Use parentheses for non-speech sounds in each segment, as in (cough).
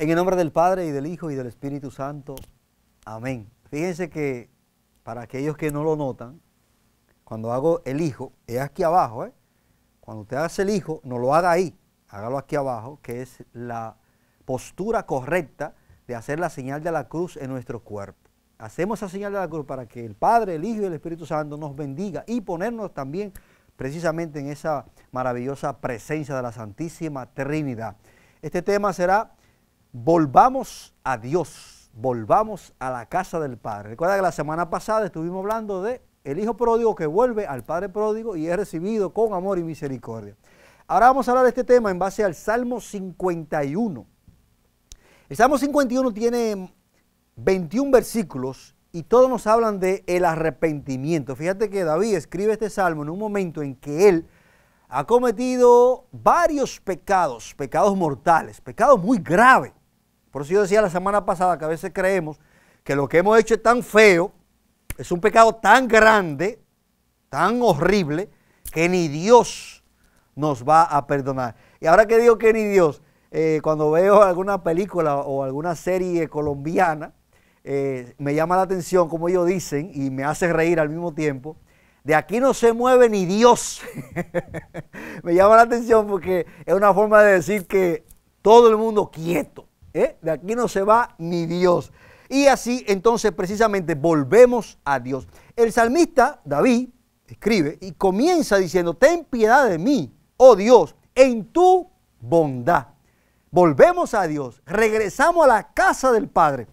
En el nombre del Padre y del Hijo y del Espíritu Santo. Amén. Fíjense que para aquellos que no lo notan, cuando hago el Hijo, es aquí abajo. ¿eh? Cuando usted hace el Hijo, no lo haga ahí, hágalo aquí abajo, que es la postura correcta de hacer la señal de la cruz en nuestro cuerpo. Hacemos esa señal de la cruz para que el Padre, el Hijo y el Espíritu Santo nos bendiga y ponernos también precisamente en esa maravillosa presencia de la Santísima Trinidad. Este tema será Volvamos a Dios, volvamos a la casa del Padre. Recuerda que la semana pasada estuvimos hablando de el hijo pródigo que vuelve al padre pródigo y es recibido con amor y misericordia. Ahora vamos a hablar de este tema en base al Salmo 51. El Salmo 51 tiene 21 versículos y todos nos hablan de el arrepentimiento. Fíjate que David escribe este salmo en un momento en que él ha cometido varios pecados, pecados mortales, pecados muy graves. Por eso yo decía la semana pasada que a veces creemos que lo que hemos hecho es tan feo, es un pecado tan grande, tan horrible, que ni Dios nos va a perdonar. Y ahora que digo que ni Dios, eh, cuando veo alguna película o alguna serie colombiana, eh, me llama la atención, como ellos dicen, y me hace reír al mismo tiempo, de aquí no se mueve ni Dios. (laughs) me llama la atención porque es una forma de decir que todo el mundo quieto. ¿Eh? De aquí no se va ni Dios. Y así entonces precisamente volvemos a Dios. El salmista David escribe y comienza diciendo, ten piedad de mí, oh Dios, en tu bondad. Volvemos a Dios, regresamos a la casa del Padre.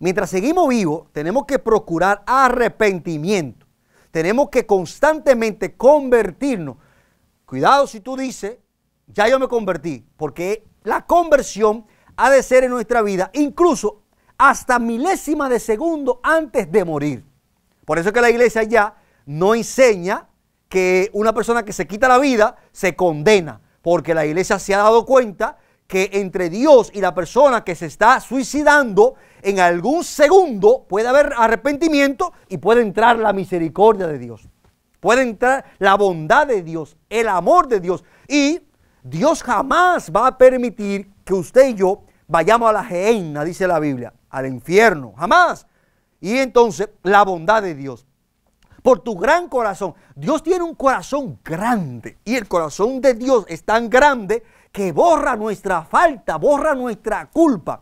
Mientras seguimos vivos, tenemos que procurar arrepentimiento. Tenemos que constantemente convertirnos. Cuidado si tú dices, ya yo me convertí, porque la conversión ha de ser en nuestra vida, incluso hasta milésima de segundo antes de morir. Por eso que la iglesia ya no enseña que una persona que se quita la vida se condena, porque la iglesia se ha dado cuenta que entre Dios y la persona que se está suicidando, en algún segundo puede haber arrepentimiento y puede entrar la misericordia de Dios. Puede entrar la bondad de Dios, el amor de Dios. Y Dios jamás va a permitir que usted y yo vayamos a la geina, dice la Biblia, al infierno, jamás. Y entonces la bondad de Dios, por tu gran corazón. Dios tiene un corazón grande y el corazón de Dios es tan grande que borra nuestra falta, borra nuestra culpa.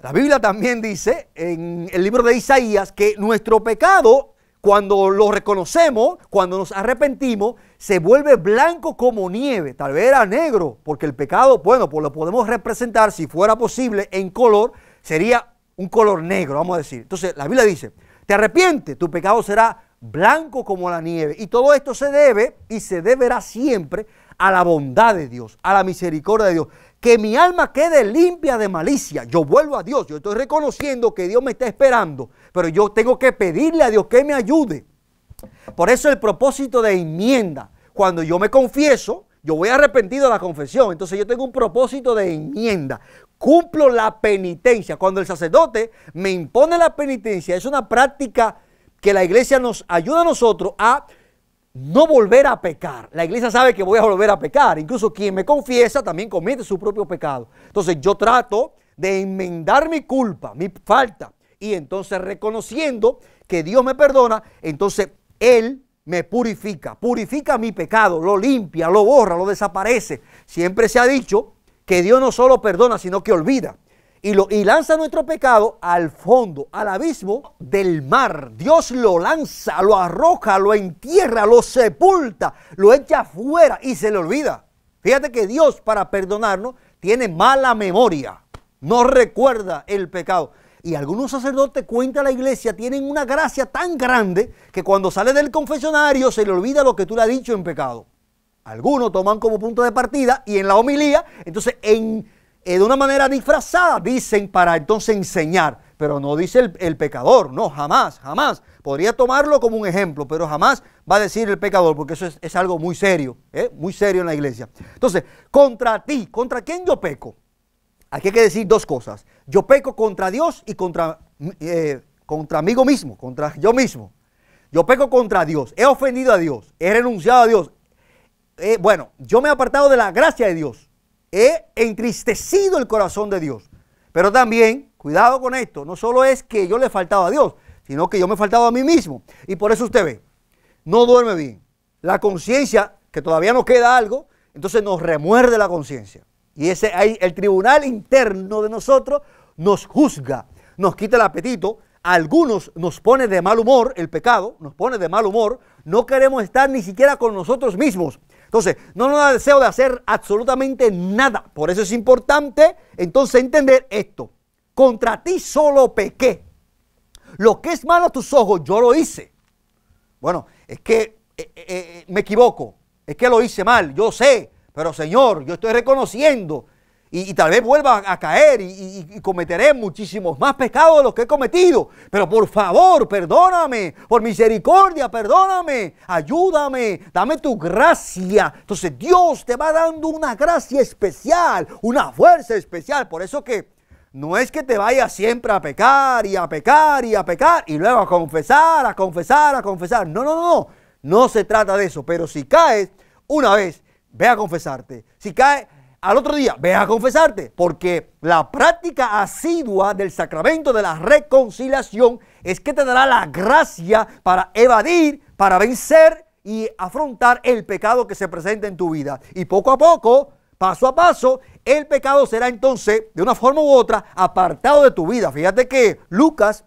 La Biblia también dice en el libro de Isaías que nuestro pecado cuando lo reconocemos, cuando nos arrepentimos, se vuelve blanco como nieve. Tal vez era negro, porque el pecado, bueno, pues lo podemos representar, si fuera posible, en color, sería un color negro, vamos a decir. Entonces, la Biblia dice, te arrepientes, tu pecado será blanco como la nieve. Y todo esto se debe y se deberá siempre a la bondad de Dios, a la misericordia de Dios. Que mi alma quede limpia de malicia. Yo vuelvo a Dios, yo estoy reconociendo que Dios me está esperando, pero yo tengo que pedirle a Dios que me ayude. Por eso el propósito de enmienda, cuando yo me confieso, yo voy arrepentido de la confesión, entonces yo tengo un propósito de enmienda. Cumplo la penitencia. Cuando el sacerdote me impone la penitencia, es una práctica que la iglesia nos ayuda a nosotros a no volver a pecar. La iglesia sabe que voy a volver a pecar. Incluso quien me confiesa también comete su propio pecado. Entonces yo trato de enmendar mi culpa, mi falta. Y entonces reconociendo que Dios me perdona, entonces Él me purifica, purifica mi pecado, lo limpia, lo borra, lo desaparece. Siempre se ha dicho que Dios no solo perdona, sino que olvida y, lo, y lanza nuestro pecado al fondo, al abismo del mar. Dios lo lanza, lo arroja, lo entierra, lo sepulta, lo echa afuera y se le olvida. Fíjate que Dios para perdonarnos tiene mala memoria, no recuerda el pecado. Y algunos sacerdotes, cuenta la iglesia, tienen una gracia tan grande que cuando sale del confesionario se le olvida lo que tú le has dicho en pecado. Algunos toman como punto de partida y en la homilía, entonces en eh, de una manera disfrazada, dicen para entonces enseñar. Pero no dice el, pecador, no, jamás, jamás. Podría tomarlo como un ejemplo, pero jamás va a decir el pecador, porque eso es, algo muy serio, ¿eh? muy serio en la iglesia. Entonces, contra ti, ¿contra quién yo peco? Aquí hay que decir dos cosas. Yo peco contra Dios y contra, mm, eh, contra mí mismo, contra yo mismo. Yo peco contra Dios, he ofendido a Dios, he renunciado a Dios. Eh, bueno, yo me he apartado de la gracia de Dios he entristecido el corazón de Dios. Pero también, cuidado con esto, no solo es que yo le faltaba a Dios, sino que yo me faltaba a mí mismo. Y por eso usted ve, no duerme bien. La conciencia, que todavía nos queda algo, entonces nos remuerde la conciencia. Y ese ahí, el tribunal interno de nosotros nos juzga, nos quita el apetito, algunos nos pone de mal humor el pecado, nos pone de mal humor, no queremos estar ni siquiera con nosotros mismos. Entonces, no nos deseo de hacer absolutamente nada. Por eso es importante entonces entender esto. Contra ti solo pequé. Lo que es malo a tus ojos, yo lo hice. Bueno, es que eh, eh, eh, me equivoco. Es que lo hice mal, yo sé. Pero Señor, yo estoy reconociendo y, tal vez vuelva a caer y, cometeré muchísimos más pecados de los que he cometido. Pero por favor, perdóname, por misericordia, perdóname, ayúdame, dame tu gracia. Entonces Dios te va dando una gracia especial, una fuerza especial. Por eso que no es que te vayas siempre a pecar y a pecar y a pecar y luego a confesar, a confesar, a confesar. No, no, no, no. No se trata de eso. Pero si caes una vez, ve a confesarte. Si caes al otro día, ve a confesarte, porque la práctica asidua del sacramento de la reconciliación es que te dará la gracia para evadir, para vencer y afrontar el pecado que se presenta en tu vida. Y poco a poco, paso a paso, el pecado será entonces, de una forma u otra, apartado de tu vida. Fíjate que Lucas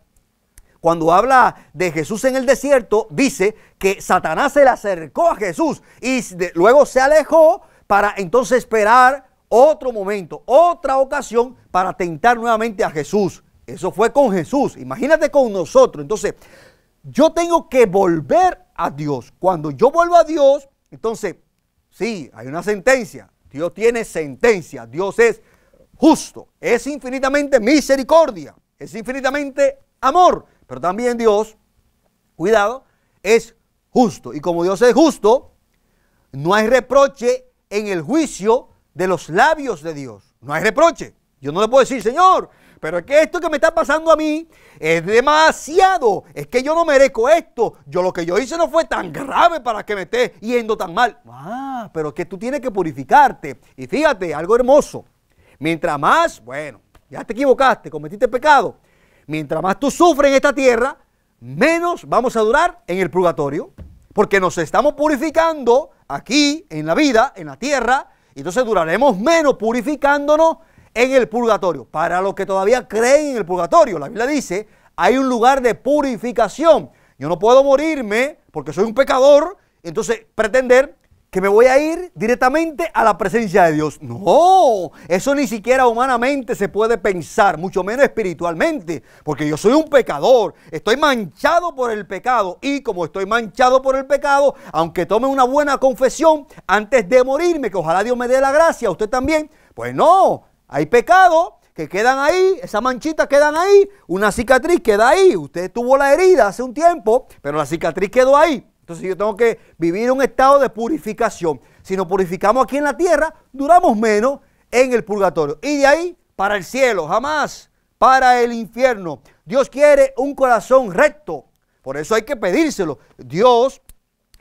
cuando habla de Jesús en el desierto, dice que Satanás se le acercó a Jesús y luego se alejó para entonces esperar otro momento, otra ocasión para tentar nuevamente a Jesús. Eso fue con Jesús, imagínate con nosotros. Entonces, yo tengo que volver a Dios. Cuando yo vuelvo a Dios, entonces, sí, hay una sentencia. Dios tiene sentencia. Dios es justo. Es infinitamente misericordia. Es infinitamente amor. Pero también Dios, cuidado, es justo. Y como Dios es justo, no hay reproche en el juicio de los labios de Dios. No hay reproche. Yo no le puedo decir, Señor, pero es que esto que me está pasando a mí es demasiado. Es que yo no merezco esto. Yo lo que yo hice no fue tan grave para que me esté yendo tan mal. Ah, pero es que tú tienes que purificarte. Y fíjate, algo hermoso. Mientras más, bueno, ya te equivocaste, cometiste pecado. Mientras más tú sufres en esta tierra, menos vamos a durar en el purgatorio. Porque nos estamos purificando aquí, en la vida, en la tierra, y entonces duraremos menos purificándonos en el purgatorio. Para los que todavía creen en el purgatorio, la Biblia dice, hay un lugar de purificación. Yo no puedo morirme porque soy un pecador, entonces pretender que me voy a ir directamente a la presencia de Dios. No, eso ni siquiera humanamente se puede pensar, mucho menos espiritualmente, porque yo soy un pecador, estoy manchado por el pecado y como estoy manchado por el pecado, aunque tome una buena confesión antes de morirme, que ojalá Dios me dé la gracia, usted también, pues no, hay pecado, que quedan ahí, esas manchitas quedan ahí, una cicatriz queda ahí. Usted tuvo la herida hace un tiempo, pero la cicatriz quedó ahí. Entonces yo tengo que vivir un estado de purificación. Si nos purificamos aquí en la tierra, duramos menos en el purgatorio. Y de ahí para el cielo, jamás para el infierno. Dios quiere un corazón recto. Por eso hay que pedírselo. Dios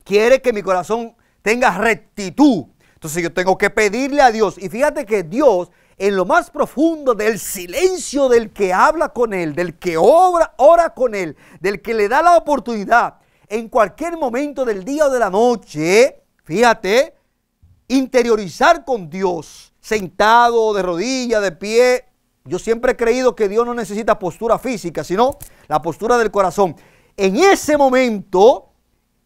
quiere que mi corazón tenga rectitud. Entonces yo tengo que pedirle a Dios. Y fíjate que Dios, en lo más profundo del silencio del que habla con Él, del que obra, ora con Él, del que le da la oportunidad, en cualquier momento del día o de la noche, fíjate, interiorizar con Dios, sentado, de rodillas, de pie. Yo siempre he creído que Dios no necesita postura física, sino la postura del corazón. En ese momento,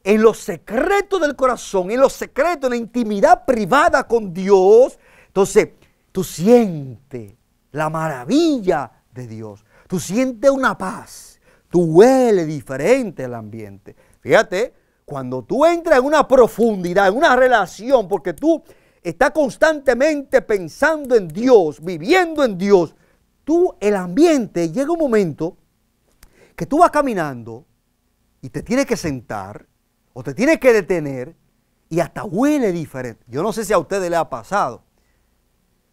en los secretos del corazón, en los secretos, en la intimidad privada con Dios, entonces tú sientes la maravilla de Dios. Tú sientes una paz. Tú hueles diferente el ambiente. Fíjate, cuando tú entras en una profundidad, en una relación, porque tú estás constantemente pensando en Dios, viviendo en Dios, tú, el ambiente, llega un momento que tú vas caminando y te tienes que sentar o te tienes que detener y hasta huele diferente. Yo no sé si a ustedes les ha pasado.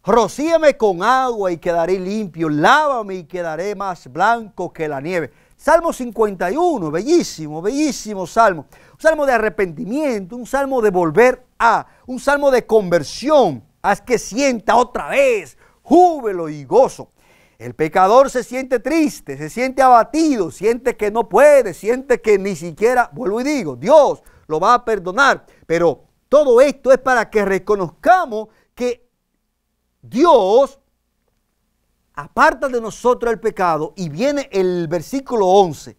Rocíame con agua y quedaré limpio, lávame y quedaré más blanco que la nieve. Salmo 51, bellísimo, bellísimo salmo. Un salmo de arrepentimiento, un salmo de volver a, un salmo de conversión. Haz que sienta otra vez júbilo y gozo. El pecador se siente triste, se siente abatido, siente que no puede, siente que ni siquiera, vuelvo y digo, Dios lo va a perdonar. Pero todo esto es para que reconozcamos que Dios aparta de nosotros el pecado y viene el versículo 11,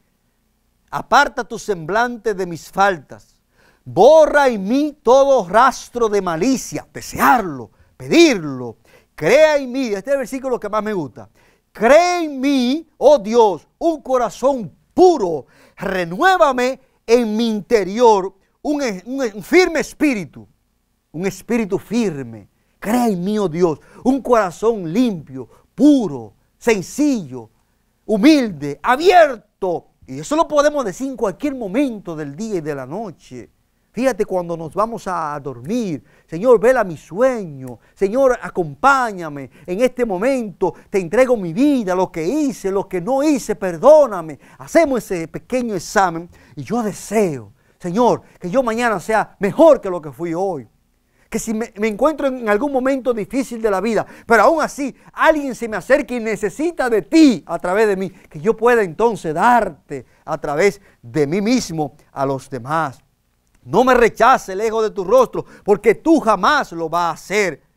aparta tu semblante de mis faltas, borra en mí todo rastro de malicia, desearlo, pedirlo, crea en mí, este es el versículo que más me gusta, crea en mí, oh Dios, un corazón puro, renuévame en mi interior un, firme espíritu, un espíritu firme. Crea en mí, oh Dios, un corazón limpio, puro, sencillo, humilde, abierto. Y eso lo podemos decir en cualquier momento del día y de la noche. Fíjate cuando nos vamos a dormir. Señor, vela mi sueño. Señor, acompáñame en este momento. Te entrego mi vida, lo que hice, lo que no hice, perdóname. Hacemos ese pequeño examen y yo deseo, Señor, que yo mañana sea mejor que lo que fui hoy que si me, encuentro en algún momento difícil de la vida, pero aún así alguien se me acerque y necesita de ti a través de mí, que yo pueda entonces darte a través de mí mismo a los demás. No me rechace lejos de tu rostro, porque tú jamás lo vas a hacer.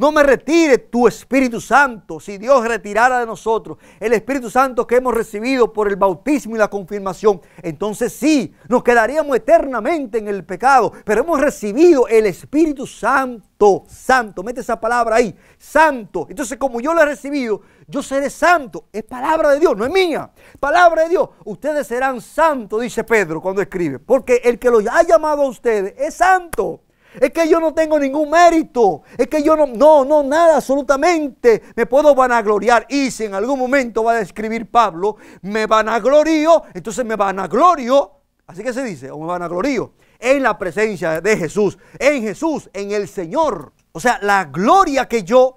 No me retire tu Espíritu Santo. Si Dios retirara de nosotros el Espíritu Santo que hemos recibido por el bautismo y la confirmación, entonces sí, nos quedaríamos eternamente en el pecado. Pero hemos recibido el Espíritu Santo. Santo, mete esa palabra ahí. Santo. Entonces como yo lo he recibido, yo seré santo. Es palabra de Dios, no es mía. Palabra de Dios. Ustedes serán santos, dice Pedro cuando escribe. Porque el que los ha llamado a ustedes es santo. Es que yo no tengo ningún mérito. Es que yo no, no, no, nada, absolutamente. Me puedo vanagloriar. Y si en algún momento va a escribir Pablo, me vanaglorio, entonces me vanaglorio. Así que se dice, o me vanaglorio. En la presencia de Jesús, en Jesús, en el Señor. O sea, la gloria que yo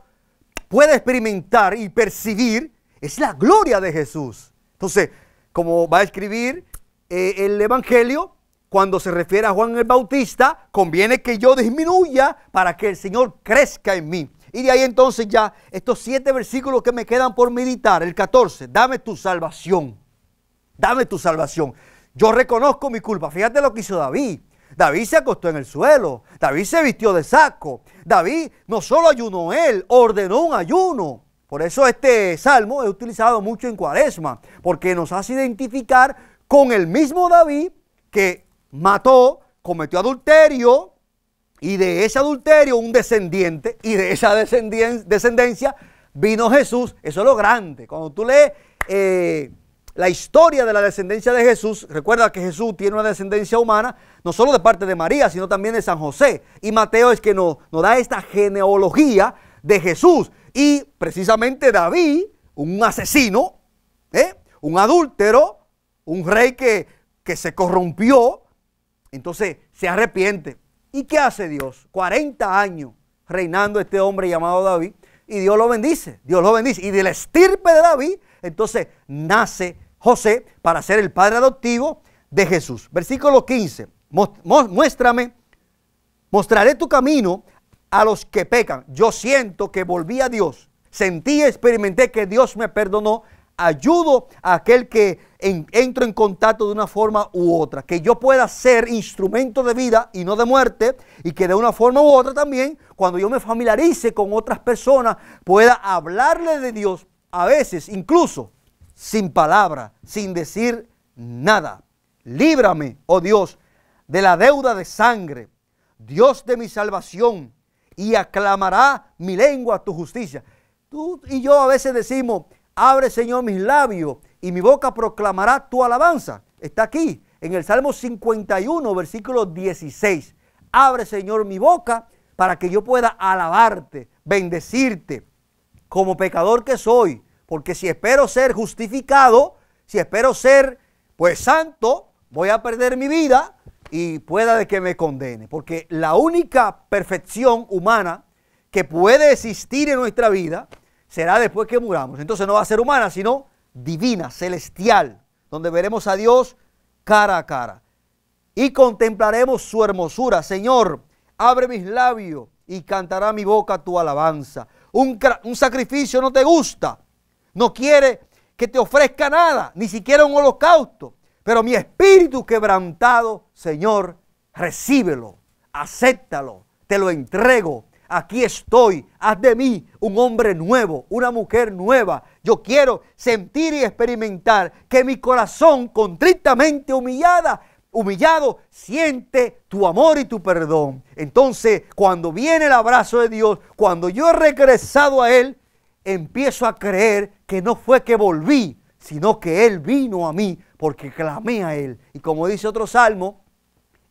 pueda experimentar y percibir es la gloria de Jesús. Entonces, como va a escribir eh, el Evangelio, cuando se refiere a Juan el Bautista, conviene que yo disminuya para que el Señor crezca en mí. Y de ahí entonces ya estos siete versículos que me quedan por meditar, el 14, dame tu salvación, dame tu salvación. Yo reconozco mi culpa, fíjate lo que hizo David. David se acostó en el suelo, David se vistió de saco, David no solo ayunó él, ordenó un ayuno. Por eso este salmo es utilizado mucho en cuaresma, porque nos hace identificar con el mismo David que mató, cometió adulterio y de ese adulterio un descendiente y de esa descendencia vino Jesús. Eso es lo grande. Cuando tú lees eh, la historia de la descendencia de Jesús, recuerda que Jesús tiene una descendencia humana, no solo de parte de María, sino también de San José. Y Mateo es que nos, da esta genealogía de Jesús. Y precisamente David, un asesino, ¿eh? un adúltero, un rey que se corrompió, entonces se arrepiente. ¿Y qué hace Dios? 40 años reinando este hombre llamado David y Dios lo bendice, Dios lo bendice. Y del estirpe de David, entonces nace José para ser el padre adoptivo de Jesús. Versículo 15, muéstrame, mostraré tu camino a los que pecan. Yo siento que volví a Dios, sentí experimenté que Dios me perdonó ayudo a aquel que entro en contacto de una forma u otra, que yo pueda ser instrumento de vida y no de muerte, y que de una forma u otra también, cuando yo me familiarice con otras personas, pueda hablarle de Dios, a veces incluso sin palabra, sin decir nada. Líbrame, oh Dios, de la deuda de sangre, Dios de mi salvación, y aclamará mi lengua tu justicia. Tú y yo a veces decimos, Abre, Señor, mis labios y mi boca proclamará tu alabanza. Está aquí, en el Salmo 51, versículo 16. Abre, Señor, mi boca para que yo pueda alabarte, bendecirte, como pecador que soy. Porque si espero ser justificado, si espero ser, pues, santo, voy a perder mi vida y pueda de que me condene. Porque la única perfección humana que puede existir en nuestra vida será después que muramos. Entonces no va a ser humana, sino divina, celestial, donde veremos a Dios cara a cara. Y contemplaremos su hermosura. Señor, abre mis labios y cantará mi boca tu alabanza. Un, sacrificio no te gusta. No quiere que te ofrezca nada, ni siquiera un holocausto. Pero mi espíritu quebrantado, Señor, recíbelo, acéptalo, te lo entrego aquí estoy, haz de mí un hombre nuevo, una mujer nueva. Yo quiero sentir y experimentar que mi corazón contritamente humillada, humillado, siente tu amor y tu perdón. Entonces, cuando viene el abrazo de Dios, cuando yo he regresado a Él, empiezo a creer que no fue que volví, sino que Él vino a mí porque clamé a Él. Y como dice otro salmo,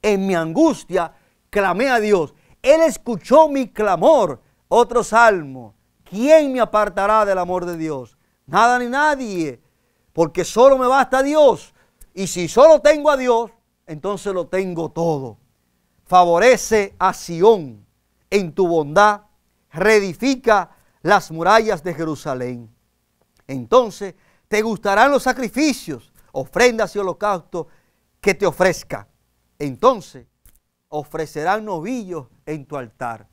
en mi angustia clamé a Dios él escuchó mi clamor. Otro salmo. ¿Quién me apartará del amor de Dios? Nada ni nadie. Porque solo me basta Dios. Y si solo tengo a Dios, entonces lo tengo todo. Favorece a Sión en tu bondad. Reedifica las murallas de Jerusalén. Entonces te gustarán los sacrificios, ofrendas y holocaustos que te ofrezca. Entonces ofrecerán novillos en tu altar.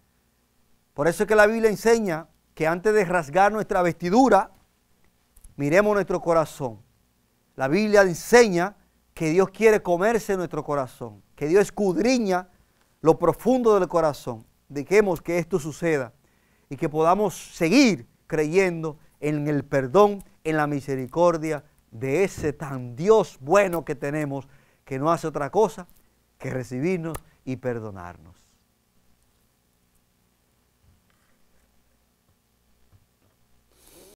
Por eso es que la Biblia enseña que antes de rasgar nuestra vestidura, miremos nuestro corazón. La Biblia enseña que Dios quiere comerse nuestro corazón, que Dios escudriña lo profundo del corazón. Dejemos que esto suceda y que podamos seguir creyendo en el perdón, en la misericordia de ese tan Dios bueno que tenemos, que no hace otra cosa que recibirnos y perdonarnos.